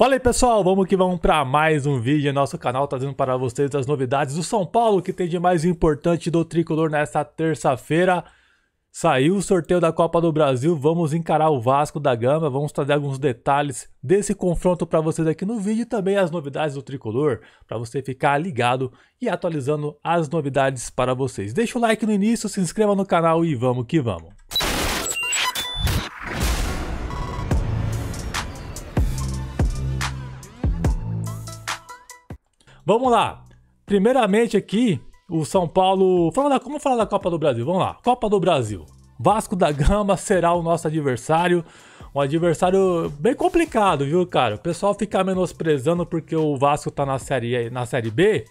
Fala aí pessoal, vamos que vamos para mais um vídeo. Nosso canal trazendo para vocês as novidades do São Paulo, que tem de mais importante do Tricolor nesta terça-feira. Saiu o sorteio da Copa do Brasil, vamos encarar o Vasco da Gama, vamos trazer alguns detalhes desse confronto para vocês aqui no vídeo e também as novidades do Tricolor, para você ficar ligado e atualizando as novidades para vocês. Deixa o like no início, se inscreva no canal e vamos que vamos. Vamos lá. Primeiramente aqui, o São Paulo. Vamos como falar da Copa do Brasil? Vamos lá. Copa do Brasil. Vasco da Gama será o nosso adversário. Um adversário bem complicado, viu, cara? O pessoal fica menosprezando porque o Vasco tá na série, na série B.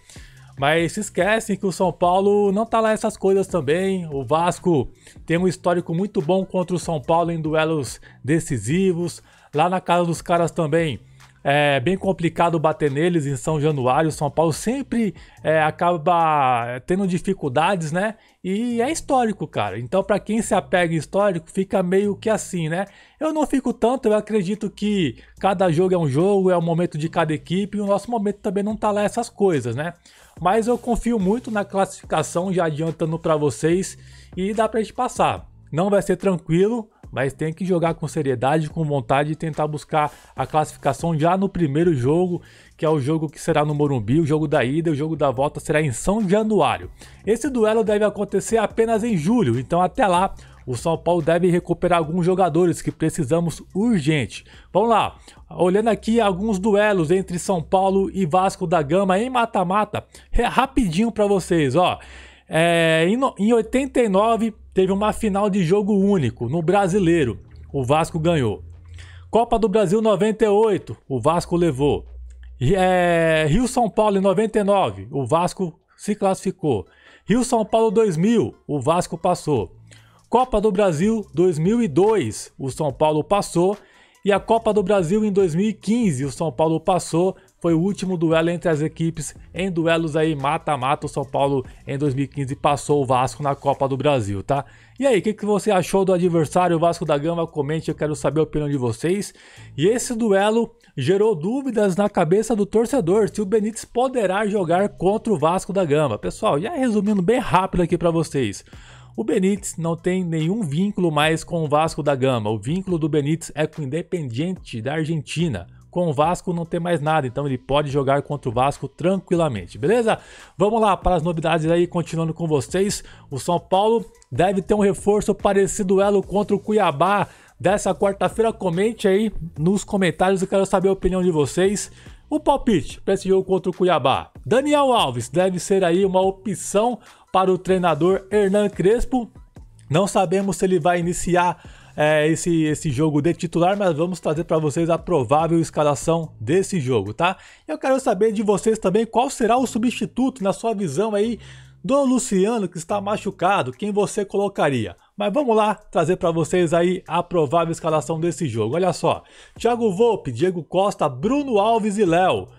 Mas se esquecem que o São Paulo não tá lá essas coisas também. O Vasco tem um histórico muito bom contra o São Paulo em duelos decisivos. Lá na casa dos caras também é bem complicado bater neles em São Januário. São Paulo sempre é, acaba é, tendo dificuldades, né? E é histórico, cara. Então, para quem se apega em histórico, fica meio que assim, né? Eu não fico tanto, eu acredito que cada jogo é um jogo, é o um momento de cada equipe, e o nosso momento também não tá lá essas coisas, né? Mas eu confio muito na classificação, já adiantando para vocês, e dá pra gente passar. Não vai ser tranquilo, mas tem que jogar com seriedade, com vontade e tentar buscar a classificação já no primeiro jogo, que é o jogo que será no Morumbi, o jogo da ida, o jogo da volta será em São Januário. Esse duelo deve acontecer apenas em julho, então até lá o São Paulo deve recuperar alguns jogadores que precisamos urgente. Vamos lá, olhando aqui alguns duelos entre São Paulo e Vasco da Gama em mata-mata, é rapidinho para vocês, ó. É, em, no, em 89, teve uma final de jogo único no Brasileiro. O Vasco ganhou. Copa do Brasil 98, o Vasco levou. É, Rio São Paulo em 99, o Vasco se classificou. Rio São Paulo 2000, o Vasco passou. Copa do Brasil 2002, o São Paulo passou. E a Copa do Brasil em 2015, o São Paulo passou foi o último duelo entre as equipes em duelos aí mata-mata. O São Paulo em 2015 passou o Vasco na Copa do Brasil, tá? E aí, o que, que você achou do adversário Vasco da Gama? Comente, eu quero saber a opinião de vocês. E esse duelo gerou dúvidas na cabeça do torcedor se o Benítez poderá jogar contra o Vasco da Gama. Pessoal, já resumindo bem rápido aqui para vocês. O Benítez não tem nenhum vínculo mais com o Vasco da Gama. O vínculo do Benítez é com o Independiente da Argentina com o Vasco não tem mais nada, então ele pode jogar contra o Vasco tranquilamente, beleza? Vamos lá para as novidades aí, continuando com vocês. O São Paulo deve ter um reforço parecido elo contra o Cuiabá dessa quarta-feira. Comente aí nos comentários, eu quero saber a opinião de vocês. O palpite para esse jogo contra o Cuiabá. Daniel Alves deve ser aí uma opção para o treinador Hernan Crespo. Não sabemos se ele vai iniciar é, esse, esse jogo de titular, mas vamos trazer para vocês a provável escalação desse jogo, tá? Eu quero saber de vocês também qual será o substituto, na sua visão aí, do Luciano que está machucado, quem você colocaria? Mas vamos lá trazer para vocês aí a provável escalação desse jogo. Olha só: Thiago Volpe, Diego Costa, Bruno Alves e Léo.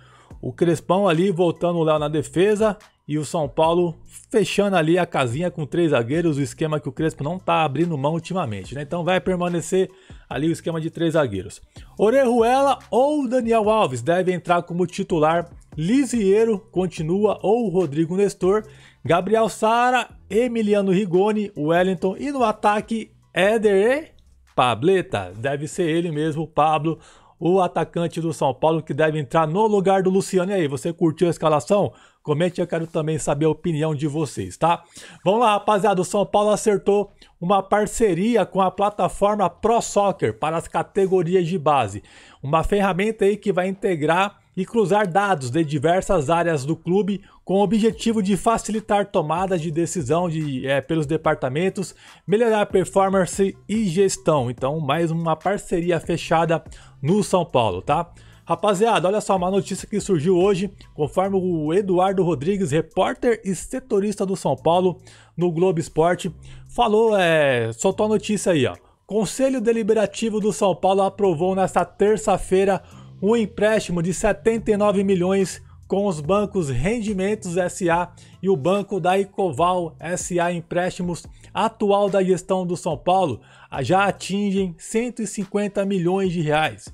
O Crespão ali voltando o Léo na defesa e o São Paulo fechando ali a casinha com três zagueiros, o esquema que o Crespo não tá abrindo mão ultimamente, né? Então vai permanecer ali o esquema de três zagueiros. Orejuela ou Daniel Alves deve entrar como titular. Lisieiro continua ou Rodrigo Nestor, Gabriel Sara, Emiliano Rigoni, Wellington e no ataque Éder e Pableta. Deve ser ele mesmo, Pablo, o atacante do São Paulo que deve entrar no lugar do Luciano. E aí, você curtiu a escalação? Comente, eu quero também saber a opinião de vocês, tá? Vamos lá, rapaziada. O São Paulo acertou uma parceria com a plataforma Pro Soccer para as categorias de base. Uma ferramenta aí que vai integrar e cruzar dados de diversas áreas do clube com o objetivo de facilitar tomadas de decisão de, é, pelos departamentos, melhorar performance e gestão. Então, mais uma parceria fechada no São Paulo, tá? Rapaziada, olha só uma notícia que surgiu hoje, conforme o Eduardo Rodrigues, repórter e setorista do São Paulo no Globo Esporte, falou, é, soltou a notícia aí, ó. Conselho Deliberativo do São Paulo aprovou nesta terça-feira um empréstimo de 79 milhões com os bancos Rendimentos SA e o Banco da Icoval SA Empréstimos atual da gestão do São Paulo já atingem 150 milhões de reais.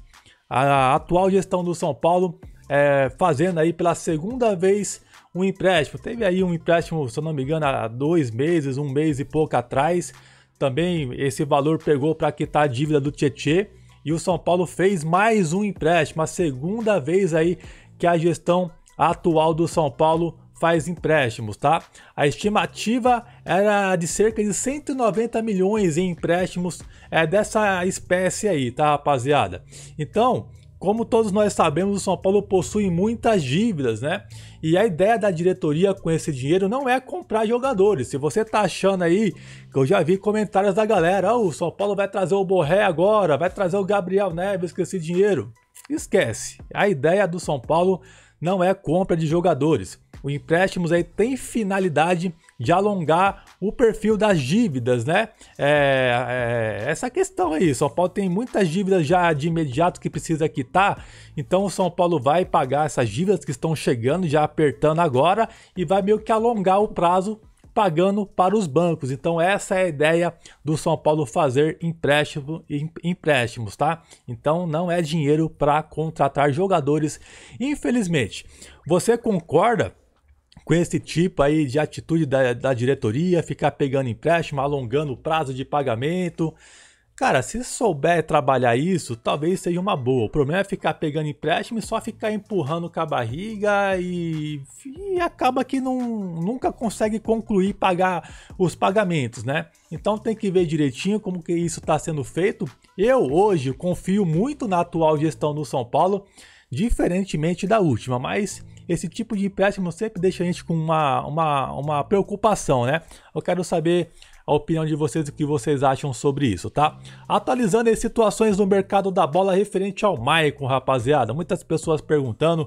A atual gestão do São Paulo é, fazendo aí pela segunda vez um empréstimo. Teve aí um empréstimo, se eu não me engano, há dois meses, um mês e pouco atrás. Também esse valor pegou para quitar a dívida do Tietê e o São Paulo fez mais um empréstimo, a segunda vez aí que a gestão atual do São Paulo faz empréstimos, tá? A estimativa era de cerca de 190 milhões em empréstimos é, dessa espécie aí, tá, rapaziada? Então, como todos nós sabemos, o São Paulo possui muitas dívidas, né? E a ideia da diretoria com esse dinheiro não é comprar jogadores. Se você tá achando aí, que eu já vi comentários da galera, oh, o São Paulo vai trazer o Borré agora, vai trazer o Gabriel Neves com esse dinheiro. Esquece. A ideia do São Paulo não é compra de jogadores. O empréstimos aí tem finalidade de alongar o perfil das dívidas, né? É, é, essa questão aí, São Paulo tem muitas dívidas já de imediato que precisa quitar, então o São Paulo vai pagar essas dívidas que estão chegando, já apertando agora, e vai meio que alongar o prazo pagando para os bancos. Então essa é a ideia do São Paulo fazer empréstimo, empréstimos, tá? Então não é dinheiro para contratar jogadores, infelizmente. Você concorda? com esse tipo aí de atitude da, da diretoria, ficar pegando empréstimo, alongando o prazo de pagamento. Cara, se souber trabalhar isso, talvez seja uma boa. O problema é ficar pegando empréstimo e só ficar empurrando com a barriga e, e acaba que não, nunca consegue concluir pagar os pagamentos, né? Então tem que ver direitinho como que isso está sendo feito. Eu hoje confio muito na atual gestão do São Paulo, diferentemente da última, mas esse tipo de empréstimo sempre deixa a gente com uma, uma, uma preocupação, né? Eu quero saber a opinião de vocês, o que vocês acham sobre isso, tá? Atualizando as situações no mercado da bola referente ao Maicon, rapaziada. Muitas pessoas perguntando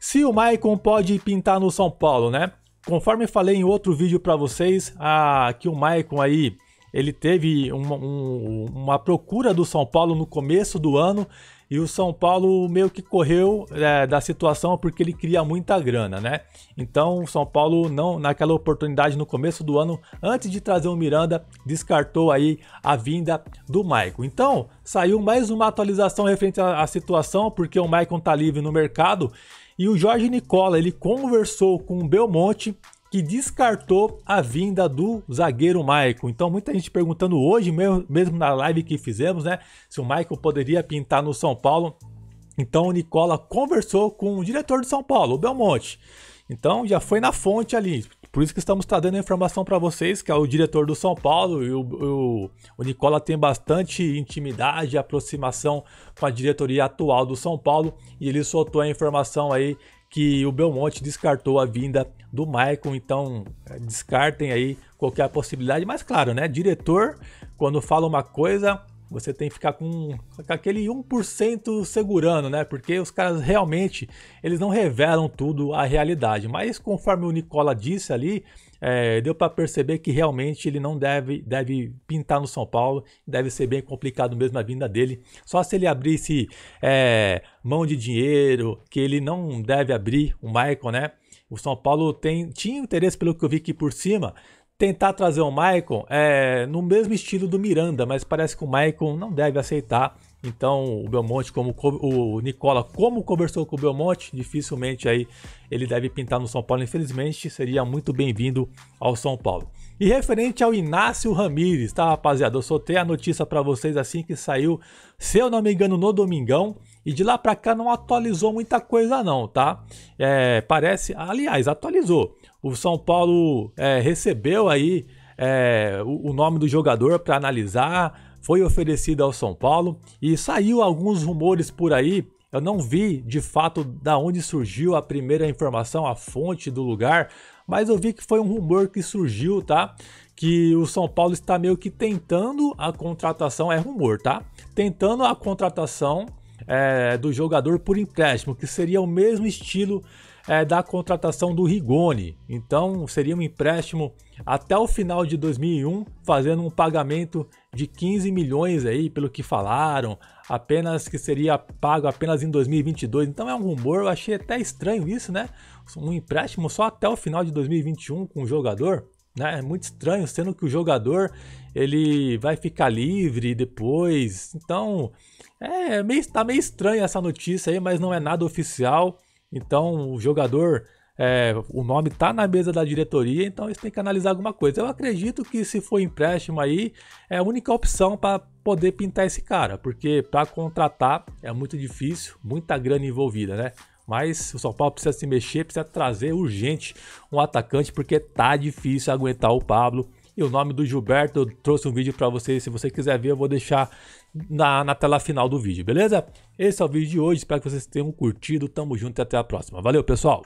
se o Maicon pode pintar no São Paulo, né? Conforme falei em outro vídeo para vocês, a, que o Maicon aí, ele teve uma, um, uma procura do São Paulo no começo do ano e o São Paulo meio que correu é, da situação porque ele queria muita grana, né? Então o São Paulo não naquela oportunidade no começo do ano, antes de trazer o Miranda, descartou aí a vinda do Maicon. Então saiu mais uma atualização referente à, à situação porque o Maicon tá livre no mercado e o Jorge Nicola ele conversou com o Belmonte que descartou a vinda do zagueiro Michael. Então, muita gente perguntando hoje, mesmo na live que fizemos, né? Se o Michael poderia pintar no São Paulo. Então, o Nicola conversou com o diretor de São Paulo, o Belmonte. Então, já foi na fonte ali. Por isso que estamos trazendo a informação para vocês, que é o diretor do São Paulo e o, o, o, Nicola tem bastante intimidade, aproximação com a diretoria atual do São Paulo e ele soltou a informação aí que o Belmonte descartou a vinda do Maicon, então é, descartem aí qualquer possibilidade, mas claro, né, diretor, quando fala uma coisa, você tem que ficar com, com aquele 1% segurando, né? Porque os caras realmente, eles não revelam tudo a realidade, mas conforme o Nicola disse ali, é, deu para perceber que realmente ele não deve, deve pintar no São Paulo, deve ser bem complicado mesmo a vinda dele. Só se ele abrisse é, mão de dinheiro, que ele não deve abrir o Michael, né? O São Paulo tem, tinha interesse, pelo que eu vi aqui por cima, tentar trazer o Michael é, no mesmo estilo do Miranda, mas parece que o Michael não deve aceitar então, o Belmonte, como o Nicola, como conversou com o Belmonte, dificilmente aí ele deve pintar no São Paulo. Infelizmente, seria muito bem-vindo ao São Paulo. E referente ao Inácio Ramírez, tá, rapaziada? Eu soltei a notícia para vocês assim que saiu, se eu não me engano, no domingão. E de lá para cá não atualizou muita coisa, não, tá? É, parece, aliás, atualizou. O São Paulo é, recebeu aí é, o, o nome do jogador para analisar foi oferecida ao São Paulo e saiu alguns rumores por aí. Eu não vi de fato da onde surgiu a primeira informação, a fonte do lugar, mas eu vi que foi um rumor que surgiu, tá? Que o São Paulo está meio que tentando a contratação, é rumor, tá? Tentando a contratação é, do jogador por empréstimo, que seria o mesmo estilo é, da contratação do Rigoni. Então seria um empréstimo até o final de 2001, fazendo um pagamento de 15 milhões aí, pelo que falaram, apenas que seria pago apenas em 2022. Então é um rumor, eu achei até estranho isso, né? Um empréstimo só até o final de 2021 com o jogador, né? É muito estranho, sendo que o jogador ele vai ficar livre depois. Então, é meio tá meio estranha essa notícia aí, mas não é nada oficial. Então, o jogador é, o nome tá na mesa da diretoria, então eles têm que analisar alguma coisa. Eu acredito que se for empréstimo aí, é a única opção para poder pintar esse cara, porque para contratar é muito difícil, muita grana envolvida, né? Mas o São Paulo precisa se mexer, precisa trazer urgente um atacante, porque tá difícil aguentar o Pablo. E o nome do Gilberto, eu trouxe um vídeo para vocês. Se você quiser ver, eu vou deixar na, na tela final do vídeo, beleza? Esse é o vídeo de hoje. Espero que vocês tenham curtido. Tamo junto e até a próxima. Valeu, pessoal!